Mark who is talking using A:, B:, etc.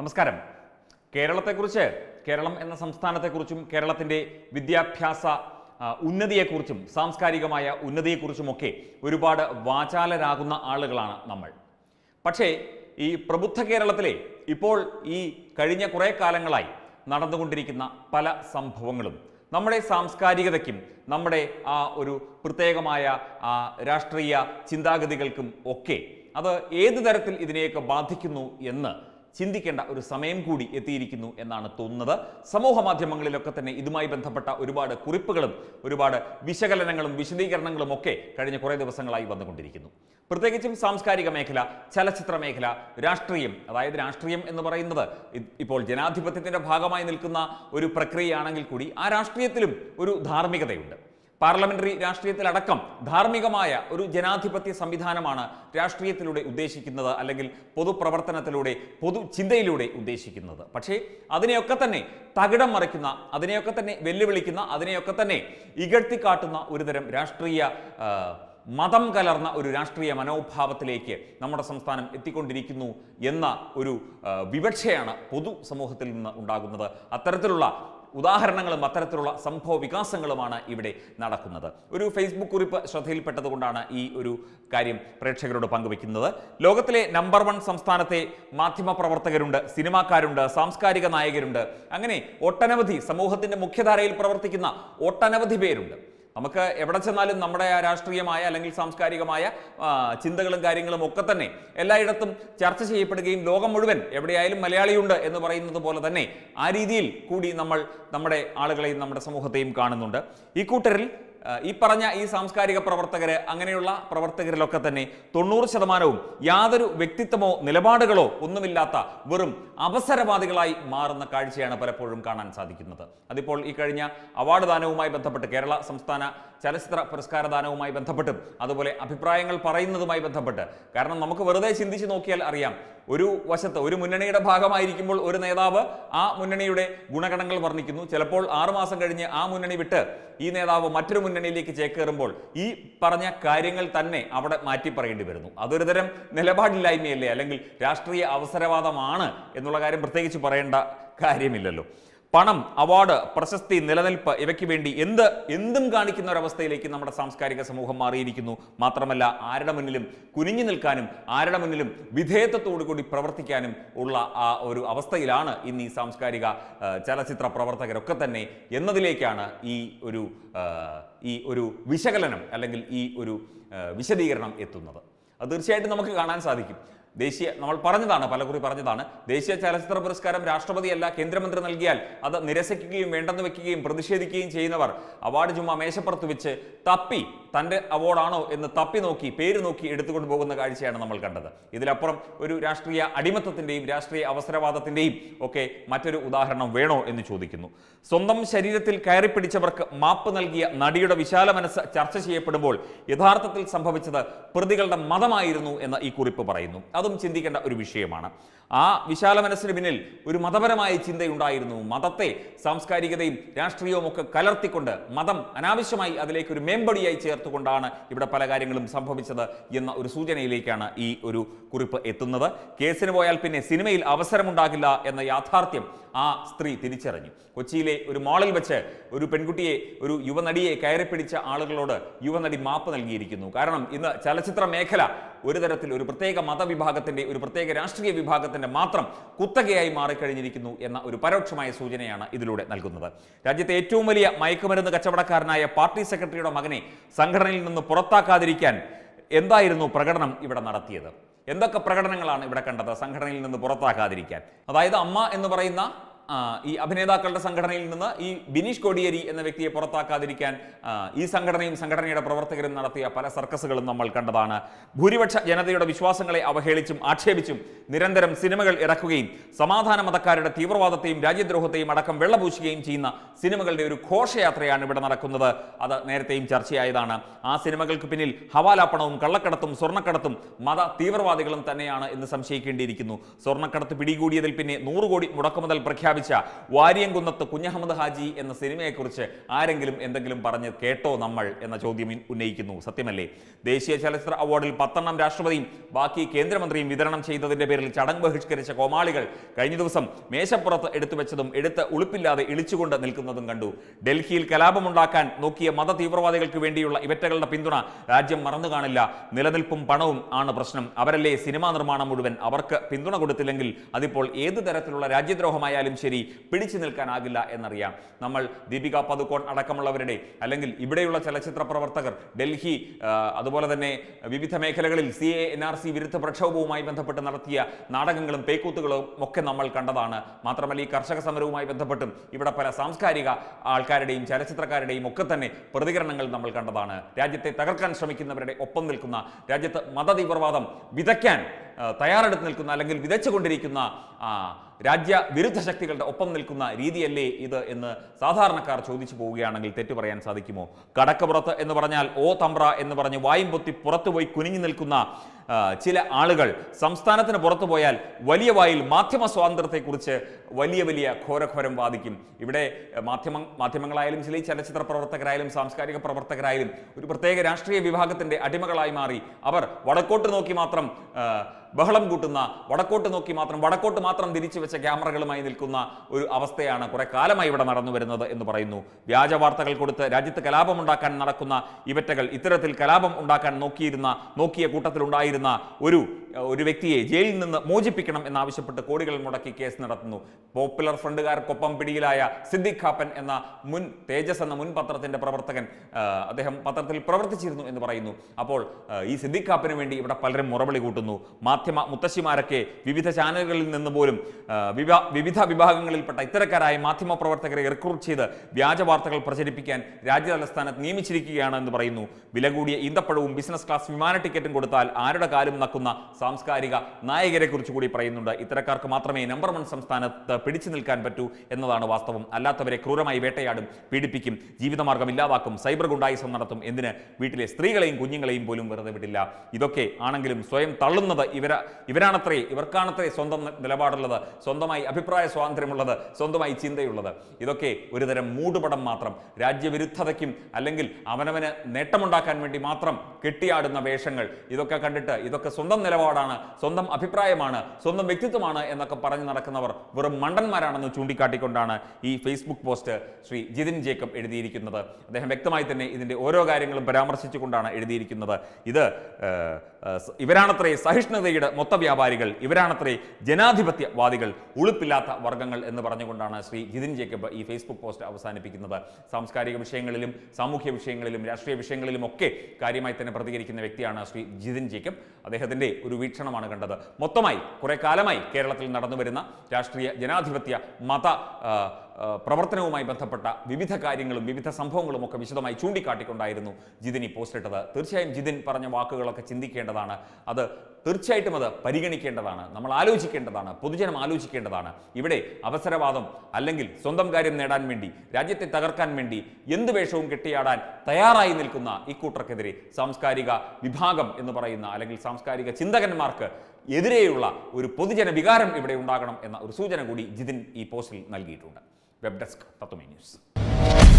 A: നമസ്കാരം കേരളത്തെക്കുറിച്ച് കേരളം എന്ന സംസ്ഥാനത്തെക്കുറിച്ചും കേരളത്തിൻ്റെ വിദ്യാഭ്യാസ ഉന്നതിയെക്കുറിച്ചും സാംസ്കാരികമായ ഉന്നതിയെക്കുറിച്ചുമൊക്കെ ഒരുപാട് വാചാലരാകുന്ന ആളുകളാണ് നമ്മൾ പക്ഷേ ഈ പ്രബുദ്ധ കേരളത്തിലെ ഇപ്പോൾ ഈ കഴിഞ്ഞ കുറേ കാലങ്ങളായി നടന്നുകൊണ്ടിരിക്കുന്ന പല സംഭവങ്ങളും നമ്മുടെ സാംസ്കാരികതയ്ക്കും നമ്മുടെ ആ ഒരു പ്രത്യേകമായ രാഷ്ട്രീയ ചിന്താഗതികൾക്കും ഒക്കെ അത് ഏത് തരത്തിൽ ഇതിനെയൊക്കെ ബാധിക്കുന്നു എന്ന് ചിന്തിക്കേണ്ട ഒരു സമയം കൂടി എത്തിയിരിക്കുന്നു എന്നാണ് തോന്നുന്നത് സമൂഹ മാധ്യമങ്ങളിലൊക്കെ തന്നെ ഇതുമായി ബന്ധപ്പെട്ട ഒരുപാട് കുറിപ്പുകളും ഒരുപാട് വിശകലനങ്ങളും വിശദീകരണങ്ങളും ഒക്കെ കഴിഞ്ഞ കുറേ ദിവസങ്ങളായി വന്നുകൊണ്ടിരിക്കുന്നു പ്രത്യേകിച്ചും സാംസ്കാരിക മേഖല ചലച്ചിത്ര മേഖല രാഷ്ട്രീയം അതായത് രാഷ്ട്രീയം എന്ന് പറയുന്നത് ഇപ്പോൾ ജനാധിപത്യത്തിൻ്റെ ഭാഗമായി നിൽക്കുന്ന ഒരു പ്രക്രിയയാണെങ്കിൽ കൂടി ആ രാഷ്ട്രീയത്തിലും ഒരു ധാർമ്മികതയുണ്ട് പാർലമെന്ററി രാഷ്ട്രീയത്തിലടക്കം ധാർമ്മികമായ ഒരു ജനാധിപത്യ സംവിധാനമാണ് രാഷ്ട്രീയത്തിലൂടെ ഉദ്ദേശിക്കുന്നത് അല്ലെങ്കിൽ പൊതുപ്രവർത്തനത്തിലൂടെ പൊതുചിന്തയിലൂടെ ഉദ്ദേശിക്കുന്നത് പക്ഷേ അതിനെയൊക്കെ തന്നെ തകിടം മറിക്കുന്ന അതിനെയൊക്കെ തന്നെ വെല്ലുവിളിക്കുന്ന അതിനെയൊക്കെ തന്നെ ഇകഴ്ത്തിക്കാട്ടുന്ന ഒരുതരം രാഷ്ട്രീയ മതം കലർന്ന ഒരു രാഷ്ട്രീയ മനോഭാവത്തിലേക്ക് നമ്മുടെ സംസ്ഥാനം എത്തിക്കൊണ്ടിരിക്കുന്നു എന്ന ഒരു വിവക്ഷയാണ് പൊതു സമൂഹത്തിൽ നിന്ന് ഉണ്ടാകുന്നത് അത്തരത്തിലുള്ള ഉദാഹരണങ്ങളും അത്തരത്തിലുള്ള സംഭവ വികാസങ്ങളുമാണ് ഇവിടെ നടക്കുന്നത് ഒരു ഫേസ്ബുക്ക് കുറിപ്പ് ശ്രദ്ധയിൽപ്പെട്ടതുകൊണ്ടാണ് ഈ ഒരു കാര്യം പ്രേക്ഷകരോട് പങ്കുവെക്കുന്നത് ലോകത്തിലെ നമ്പർ വൺ സംസ്ഥാനത്തെ മാധ്യമപ്രവർത്തകരുണ്ട് സിനിമാക്കാരുണ്ട് സാംസ്കാരിക നായകരുണ്ട് അങ്ങനെ ഒട്ടനവധി സമൂഹത്തിന്റെ മുഖ്യധാരയിൽ പ്രവർത്തിക്കുന്ന ഒട്ടനവധി പേരുണ്ട് നമുക്ക് എവിടെ ചെന്നാലും നമ്മുടെ രാഷ്ട്രീയമായ അല്ലെങ്കിൽ സാംസ്കാരികമായ ചിന്തകളും കാര്യങ്ങളും ഒക്കെ തന്നെ എല്ലായിടത്തും ചർച്ച ചെയ്യപ്പെടുകയും ലോകം മുഴുവൻ എവിടെയായാലും മലയാളിയുണ്ട് എന്ന് പറയുന്നത് പോലെ തന്നെ ആ രീതിയിൽ കൂടി നമ്മൾ നമ്മുടെ ആളുകളെയും നമ്മുടെ സമൂഹത്തെയും കാണുന്നുണ്ട് ഈ കൂട്ടരിൽ ഈ പറഞ്ഞ ഈ സാംസ്കാരിക പ്രവർത്തകര് അങ്ങനെയുള്ള പ്രവർത്തകരിലൊക്കെ തന്നെ തൊണ്ണൂറ് ശതമാനവും യാതൊരു വ്യക്തിത്വമോ നിലപാടുകളോ ഒന്നുമില്ലാത്ത വെറും അവസരവാദികളായി മാറുന്ന കാഴ്ചയാണ് പലപ്പോഴും കാണാൻ സാധിക്കുന്നത് അതിപ്പോൾ ഈ കഴിഞ്ഞ അവാർഡ് ദാനവുമായി ബന്ധപ്പെട്ട് കേരള സംസ്ഥാന ചലച്ചിത്ര പുരസ്കാര ദാനവുമായി ബന്ധപ്പെട്ടും അതുപോലെ അഭിപ്രായങ്ങൾ പറയുന്നതുമായി ബന്ധപ്പെട്ട് കാരണം നമുക്ക് വെറുതെ ചിന്തിച്ചു നോക്കിയാൽ അറിയാം ഒരു വശത്ത് ഒരു മുന്നണിയുടെ ഭാഗമായിരിക്കുമ്പോൾ ഒരു നേതാവ് ആ മുന്നണിയുടെ ഗുണഗണങ്ങൾ വർണ്ണിക്കുന്നു ചിലപ്പോൾ ആറുമാസം കഴിഞ്ഞ് ആ മുന്നണി വിട്ട് ഈ നേതാവ് മറ്റൊരു മുന്നണിയിലേക്ക് ചേക്കേറുമ്പോൾ ഈ പറഞ്ഞ കാര്യങ്ങൾ തന്നെ അവിടെ മാറ്റി പറയേണ്ടി വരുന്നു അതൊരു തരം നിലപാടില്ലായ്മയല്ലേ അല്ലെങ്കിൽ രാഷ്ട്രീയ അവസരവാദമാണ് എന്നുള്ള കാര്യം പ്രത്യേകിച്ച് പറയേണ്ട കാര്യമില്ലല്ലോ പണം അവാർഡ് പ്രശസ്തി നിലനിൽപ്പ് ഇവയ്ക്ക് വേണ്ടി എന്ത് എന്തും കാണിക്കുന്ന ഒരവസ്ഥയിലേക്ക് നമ്മുടെ സാംസ്കാരിക സമൂഹം മാറിയിരിക്കുന്നു മാത്രമല്ല ആരുടെ മുന്നിലും കുനിഞ്ഞു നിൽക്കാനും ആരുടെ മുന്നിലും വിധേയത്വത്തോടുകൂടി പ്രവർത്തിക്കാനും ഉള്ള ആ ഒരു അവസ്ഥയിലാണ് ഇന്ന് ഈ സാംസ്കാരിക ചലച്ചിത്ര പ്രവർത്തകരൊക്കെ തന്നെ എന്നതിലേക്കാണ് ഈ ഒരു ഈ ഒരു വിശകലനം അല്ലെങ്കിൽ ഈ ഒരു വിശദീകരണം എത്തുന്നത് അത് തീർച്ചയായിട്ടും നമുക്ക് കാണാൻ സാധിക്കും ദേശീയ നമ്മൾ പറഞ്ഞതാണ് പലകുറി പറഞ്ഞതാണ് ദേശീയ ചലച്ചിത്ര പുരസ്കാരം രാഷ്ട്രപതിയല്ല കേന്ദ്രമന്ത്രി നൽകിയാൽ അത് നിരസിക്കുകയും വേണ്ടെന്ന് വെക്കുകയും പ്രതിഷേധിക്കുകയും ചെയ്യുന്നവർ അവാർഡ് ജുമ മേശപ്പുറത്ത് വെച്ച് തപ്പി തൻ്റെ അവാർഡാണോ എന്ന് തപ്പി നോക്കി പേര് നോക്കി എടുത്തുകൊണ്ട് പോകുന്ന കാഴ്ചയാണ് നമ്മൾ കണ്ടത് ഇതിലപ്പുറം ഒരു രാഷ്ട്രീയ അടിമത്തത്തിൻ്റെയും രാഷ്ട്രീയ അവസരവാദത്തിൻ്റെയും ഒക്കെ മറ്റൊരു ഉദാഹരണം വേണോ എന്ന് ചോദിക്കുന്നു സ്വന്തം ശരീരത്തിൽ കയറി പിടിച്ചവർക്ക് മാപ്പ് നൽകിയ നടിയുടെ വിശാല മനസ്സ് ചർച്ച ചെയ്യപ്പെടുമ്പോൾ യഥാർത്ഥത്തിൽ സംഭവിച്ചത് പ്രതികളുടെ മതമായിരുന്നു എന്ന് ഈ കുറിപ്പ് പറയുന്നു അത് അതും ചിന്തിക്കേണ്ട ഒരു വിഷയമാണ് ആ വിശാല മനസ്സിന് പിന്നിൽ ഒരു മതപരമായ ചിന്തയുണ്ടായിരുന്നു മതത്തെ സാംസ്കാരികതയും രാഷ്ട്രീയവും ഒക്കെ കലർത്തിക്കൊണ്ട് മതം അനാവശ്യമായി അതിലേക്ക് ഒരു മേമ്പടിയായി ചേർത്തുകൊണ്ടാണ് ഇവിടെ പല കാര്യങ്ങളും സംഭവിച്ചത് എന്ന ഒരു സൂചനയിലേക്കാണ് ഈ ഒരു കുറിപ്പ് എത്തുന്നത് കേസിന് പോയാൽ പിന്നെ സിനിമയിൽ അവസരമുണ്ടാകില്ല എന്ന യാഥാർത്ഥ്യം ആ സ്ത്രീ തിരിച്ചറിഞ്ഞു കൊച്ചിയിലെ ഒരു മോളിൽ വെച്ച് ഒരു പെൺകുട്ടിയെ ഒരു യുവനടിയെ കയറിപ്പിടിച്ച ആളുകളോട് യുവനടി മാപ്പ് നൽകിയിരിക്കുന്നു കാരണം ഇന്ന് ചലച്ചിത്ര മേഖല ഒരു തരത്തിൽ ഒരു പ്രത്യേക മതവിഭാഗത്തിന്റെ ഒരു പ്രത്യേക രാഷ്ട്രീയ വിഭാഗത്തിന്റെ മാത്രം കുത്തകയായി മാറിക്കഴിഞ്ഞിരിക്കുന്നു എന്ന ഒരു പരോക്ഷമായ സൂചനയാണ് ഇതിലൂടെ നൽകുന്നത് രാജ്യത്തെ ഏറ്റവും വലിയ മയക്കുമരുന്ന് കച്ചവടക്കാരനായ പാർട്ടി സെക്രട്ടറിയുടെ മകനെ സംഘടനയിൽ നിന്ന് പുറത്താക്കാതിരിക്കാൻ എന്തായിരുന്നു പ്രകടനം ഇവിടെ നടത്തിയത് എന്തൊക്കെ പ്രകടനങ്ങളാണ് ഇവിടെ കണ്ടത് സംഘടനയിൽ നിന്ന് പുറത്താക്കാതിരിക്കാൻ അതായത് അമ്മ എന്ന് പറയുന്ന ഈ അഭിനേതാക്കളുടെ സംഘടനയിൽ നിന്ന് ഈ ബിനീഷ് കോടിയേരി എന്ന വ്യക്തിയെ പുറത്താക്കാതിരിക്കാൻ ഈ സംഘടനയും സംഘടനയുടെ പ്രവർത്തകരും നടത്തിയ പല സർക്കസുകളും നമ്മൾ കണ്ടതാണ് ഭൂരിപക്ഷ ജനതയുടെ വിശ്വാസങ്ങളെ അവഹേളിച്ചും ആക്ഷേപിച്ചും നിരന്തരം സിനിമകൾ ഇറക്കുകയും സമാധാന മതക്കാരുടെ തീവ്രവാദത്തെയും രാജ്യദ്രോഹത്തെയും അടക്കം വെള്ളപൂശുകയും ചെയ്യുന്ന സിനിമകളുടെ ഒരു ഘോഷയാത്രയാണ് ഇവിടെ നടക്കുന്നത് അത് നേരത്തെയും ചർച്ചയായതാണ് ആ സിനിമകൾക്ക് പിന്നിൽ ഹവാലാപ്പണവും കള്ളക്കടത്തും സ്വർണ്ണക്കടത്തും മത തീവ്രവാദികളും തന്നെയാണ് എന്ന് സംശയിക്കേണ്ടിയിരിക്കുന്നു സ്വർണ്ണക്കടത്ത് പിടികൂടിയതിൽ പിന്നെ നൂറ് കോടി മുടക്കുമുതൽ പ്രഖ്യാപിച്ചു പ്രഖ്യാപിച്ച വാര്യംകുന്നത്ത് കുഞ്ഞഹമ്മദ് ഹാജി എന്ന സിനിമയെക്കുറിച്ച് ആരെങ്കിലും എന്തെങ്കിലും പറഞ്ഞ് കേട്ടോ നമ്മൾ എന്ന ചോദ്യം ഉന്നയിക്കുന്നു സത്യമല്ലേ ദേശീയ ചലച്ചിത്ര അവാർഡിൽ പത്തെണ്ണം രാഷ്ട്രപതിയും ബാക്കി കേന്ദ്രമന്ത്രിയും വിതരണം ചെയ്തതിന്റെ പേരിൽ ചടങ്ങ് ബഹിഷ്കരിച്ച കോമാളികൾ കഴിഞ്ഞ ദിവസം മേശപ്പുറത്ത് എടുത്തുവെച്ചതും എടുത്ത് ഉളുപ്പില്ലാതെ ഇളിച്ചുകൊണ്ട് നിൽക്കുന്നതും കണ്ടു ഡൽഹിയിൽ കലാപമുണ്ടാക്കാൻ നോക്കിയ മത തീവ്രവാദികൾക്ക് വേണ്ടിയുള്ള ഇവറ്റകളുടെ പിന്തുണ രാജ്യം മറന്നു കാണില്ല നിലനിൽപ്പും പണവും ആണ് പ്രശ്നം അവരല്ലേ സിനിമാ നിർമ്മാണം മുഴുവൻ അവർക്ക് പിന്തുണ കൊടുത്തില്ലെങ്കിൽ അതിപ്പോൾ ഏത് തരത്തിലുള്ള രാജ്യദ്രോഹമായാലും ശരി പിടിച്ചു നിൽക്കാനാകില്ല എന്നറിയാം നമ്മൾ ദീപിക പതുക്കോൺ അടക്കമുള്ളവരുടെ അല്ലെങ്കിൽ ഇവിടെയുള്ള ചലച്ചിത്ര പ്രവർത്തകർ ഡൽഹി അതുപോലെ തന്നെ വിവിധ മേഖലകളിൽ C A N R C വിരുദ്ധ പ്രക്ഷോഭവുമായി ബന്ധപ്പെട്ട് നടത്തിയ നാടകങ്ങളും പേക്കൂത്തുകളും ഒക്കെ നമ്മൾ കണ്ടതാണ് മാത്രമല്ല ഈ കർഷക സമരവുമായി ബന്ധപ്പെട്ടും ഇവിടെ പല സാംസ്കാരിക ആൾക്കാരുടെയും ചലച്ചിത്രക്കാരുടെയും ഒക്കെ തന്നെ പ്രതികരണങ്ങൾ നമ്മൾ കണ്ടതാണ് രാജ്യത്തെ തകർക്കാൻ ശ്രമിക്കുന്നവരുടെ ഒപ്പം നിൽക്കുന്ന രാജ്യത്ത് മതതീവ്രവാദം വിതയ്ക്കാൻ തയ്യാറെടുത്ത് നിൽക്കുന്ന അല്ലെങ്കിൽ വിതച്ചുകൊണ്ടിരിക്കുന്ന രാജ്യ വിരുദ്ധ ശക്തികളുടെ ഒപ്പം നിൽക്കുന്ന രീതിയല്ലേ ഇത് എന്ന് സാധാരണക്കാർ ചോദിച്ചു പോവുകയാണെങ്കിൽ തെറ്റു പറയാൻ സാധിക്കുമോ കടക്കപ്പുറത്ത് എന്ന് പറഞ്ഞാൽ ഓ തമ്പ്ര എന്ന് പറഞ്ഞ് വായും പൊത്തി കുനിഞ്ഞു നിൽക്കുന്ന ചില ആളുകൾ സംസ്ഥാനത്തിന് പുറത്തു പോയാൽ വലിയ വായിൽ മാധ്യമ സ്വാതന്ത്ര്യത്തെക്കുറിച്ച് വലിയ വലിയ ഘോരഘോരം വാദിക്കും ഇവിടെ മാധ്യമ മാധ്യമങ്ങളായാലും ചില ചലച്ചിത്ര പ്രവർത്തകരായാലും സാംസ്കാരിക പ്രവർത്തകരായാലും ഒരു പ്രത്യേക രാഷ്ട്രീയ വിഭാഗത്തിൻ്റെ അടിമകളായി മാറി അവർ വടക്കോട്ട് നോക്കി മാത്രം ബഹളം കൂട്ടുന്ന വടക്കോട്ട് നോക്കി മാത്രം വടക്കോട്ട് മാത്രം തിരിച്ചു വെച്ച ക്യാമറകളുമായി നിൽക്കുന്ന ഒരു അവസ്ഥയാണ് കുറെ കാലമായി ഇവിടെ നടന്നു വരുന്നത് എന്ന് പറയുന്നു വ്യാജ വാർത്തകൾ കൊടുത്ത് രാജ്യത്ത് ഉണ്ടാക്കാൻ നടക്കുന്ന ഇവറ്റകൾ ഇത്തരത്തിൽ കലാപം ഉണ്ടാക്കാൻ നോക്കിയിരുന്ന നോക്കിയ കൂട്ടത്തിലുണ്ടായിരുന്ന ഒരു ഒരു വ്യക്തിയെ ജയിലിൽ നിന്ന് മോചിപ്പിക്കണം എന്നാവശ്യപ്പെട്ട് കോടികൾ മുടക്കി കേസ് നടത്തുന്നു പോപ്പുലർ ഫ്രണ്ടുകാർക്കൊപ്പം പിടിയിലായ സിദ്ദിഖ് ഖാപ്പൻ എന്ന മുൻ തേജസ് എന്ന മുൻ പത്രത്തിന്റെ പ്രവർത്തകൻ അദ്ദേഹം പത്രത്തിൽ പ്രവർത്തിച്ചിരുന്നു എന്ന് പറയുന്നു അപ്പോൾ ഈ സിദ്ദിഖ് ഖാപ്പന് വേണ്ടി ഇവിടെ പലരും മുറവിളി കൂട്ടുന്നു മാധ്യമ മുത്തശ്ശിമാരൊക്കെ വിവിധ ചാനലുകളിൽ നിന്ന് പോലും വിവിധ വിഭാഗങ്ങളിൽപ്പെട്ട ഇത്തരക്കാരായ മാധ്യമ പ്രവർത്തകരെ റിക്രൂട്ട് ചെയ്ത് വ്യാജ വാർത്തകൾ പ്രചരിപ്പിക്കാൻ രാജ്യ തലസ്ഥാനത്ത് നിയമിച്ചിരിക്കുകയാണ് എന്ന് പറയുന്നു വില കൂടിയ ഈന്തപ്പഴവും ബിസിനസ് ക്ലാസ് വിമാന ടിക്കറ്റും കൊടുത്താൽ ആരുടെ കാലും നക്കുന്ന സാംസ്കാരിക നായകരെ കുറിച്ച് കൂടി പറയുന്നുണ്ട് ഇത്തരക്കാർക്ക് മാത്രമേ നമ്പർ വൺ സംസ്ഥാനത്ത് പിടിച്ചു നിൽക്കാൻ പറ്റൂ എന്നതാണ് വാസ്തവം അല്ലാത്തവരെ ക്രൂരമായി വേട്ടയാടും പീഡിപ്പിക്കും ജീവിതമാർഗം ഇല്ലാതാക്കും സൈബർ ഗുണ്ടായുസം നടത്തും എന്തിന് വീട്ടിലെ സ്ത്രീകളെയും കുഞ്ഞുങ്ങളെയും പോലും വെറുതെ വിടില്ല ഇതൊക്കെ ആണെങ്കിലും സ്വയം തള്ളുന്നത് ഇവർ ഇവര ഇവരാണത്രേ ഇവർക്കാണത്രേ സ്വന്തം നിലപാടുള്ളത് സ്വന്തമായി അഭിപ്രായ സ്വാതന്ത്ര്യമുള്ളത് സ്വന്തമായി ചിന്തയുള്ളത് ഇതൊക്കെ ഒരുതരം മൂടുപടം മാത്രം രാജ്യവിരുദ്ധതയ്ക്കും അല്ലെങ്കിൽ അവനവന് നേട്ടമുണ്ടാക്കാൻ വേണ്ടി മാത്രം കെട്ടിയാടുന്ന വേഷങ്ങൾ ഇതൊക്കെ കണ്ടിട്ട് ഇതൊക്കെ സ്വന്തം നിലപാടാണ് സ്വന്തം അഭിപ്രായമാണ് സ്വന്തം വ്യക്തിത്വമാണ് എന്നൊക്കെ പറഞ്ഞു നടക്കുന്നവർ വെറും മണ്ടന്മാരാണെന്ന് ചൂണ്ടിക്കാട്ടിക്കൊണ്ടാണ് ഈ ഫേസ്ബുക്ക് പോസ്റ്റ് ശ്രീ ജിതിൻ ജേക്കബ് എഴുതിയിരിക്കുന്നത് അദ്ദേഹം വ്യക്തമായി തന്നെ ഇതിൻ്റെ ഓരോ കാര്യങ്ങളും പരാമർശിച്ചുകൊണ്ടാണ് എഴുതിയിരിക്കുന്നത് ഇത് ഇവരാണത്രേ സഹിഷ്ണുതയിൽ ഓഹരിയുടെ മൊത്ത വ്യാപാരികൾ ഇവരാണത്രേ ജനാധിപത്യവാദികൾ ഉളുപ്പില്ലാത്ത വർഗങ്ങൾ എന്ന് പറഞ്ഞുകൊണ്ടാണ് ശ്രീ ജിതിൻ ജേക്കബ് ഈ ഫേസ്ബുക്ക് പോസ്റ്റ് അവസാനിപ്പിക്കുന്നത് സാംസ്കാരിക വിഷയങ്ങളിലും സാമൂഹ്യ വിഷയങ്ങളിലും രാഷ്ട്രീയ വിഷയങ്ങളിലും ഒക്കെ കാര്യമായി തന്നെ പ്രതികരിക്കുന്ന വ്യക്തിയാണ് ശ്രീ ജിതിൻ ജേക്കബ് അദ്ദേഹത്തിൻ്റെ ഒരു വീക്ഷണമാണ് കണ്ടത് മൊത്തമായി കുറേ കാലമായി കേരളത്തിൽ നടന്നുവരുന്ന രാഷ്ട്രീയ ജനാധിപത്യ മത പ്രവർത്തനവുമായി ബന്ധപ്പെട്ട വിവിധ കാര്യങ്ങളും വിവിധ സംഭവങ്ങളും ഒക്കെ വിശദമായി ചൂണ്ടിക്കാട്ടിക്കൊണ്ടായിരുന്നു ജിതിൻ ഈ പോസ്റ്റ് ഇട്ടത് തീർച്ചയായും ജിതിൻ പറഞ്ഞ വാക്കുകളൊക്കെ ചിന്തിക്കേണ്ടതാണ് അത് തീർച്ചയായിട്ടും അത് പരിഗണിക്കേണ്ടതാണ് നമ്മൾ ആലോചിക്കേണ്ടതാണ് പൊതുജനം ആലോചിക്കേണ്ടതാണ് ഇവിടെ അവസരവാദം അല്ലെങ്കിൽ സ്വന്തം കാര്യം നേടാൻ വേണ്ടി രാജ്യത്തെ തകർക്കാൻ വേണ്ടി എന്ത് വേഷവും കെട്ടിയാടാൻ തയ്യാറായി നിൽക്കുന്ന ഇക്കൂട്ടർക്കെതിരെ സാംസ്കാരിക വിഭാഗം എന്ന് പറയുന്ന അല്ലെങ്കിൽ സാംസ്കാരിക ചിന്തകന്മാർക്ക് എതിരെയുള്ള ഒരു പൊതുജന വികാരം ഇവിടെ ഉണ്ടാകണം എന്ന ഒരു സൂചന കൂടി ജിതിൻ ഈ പോസ്റ്റിൽ നൽകിയിട്ടുണ്ട് വെബ് ഡെസ്ക് തത്വമേ ന്യൂസ്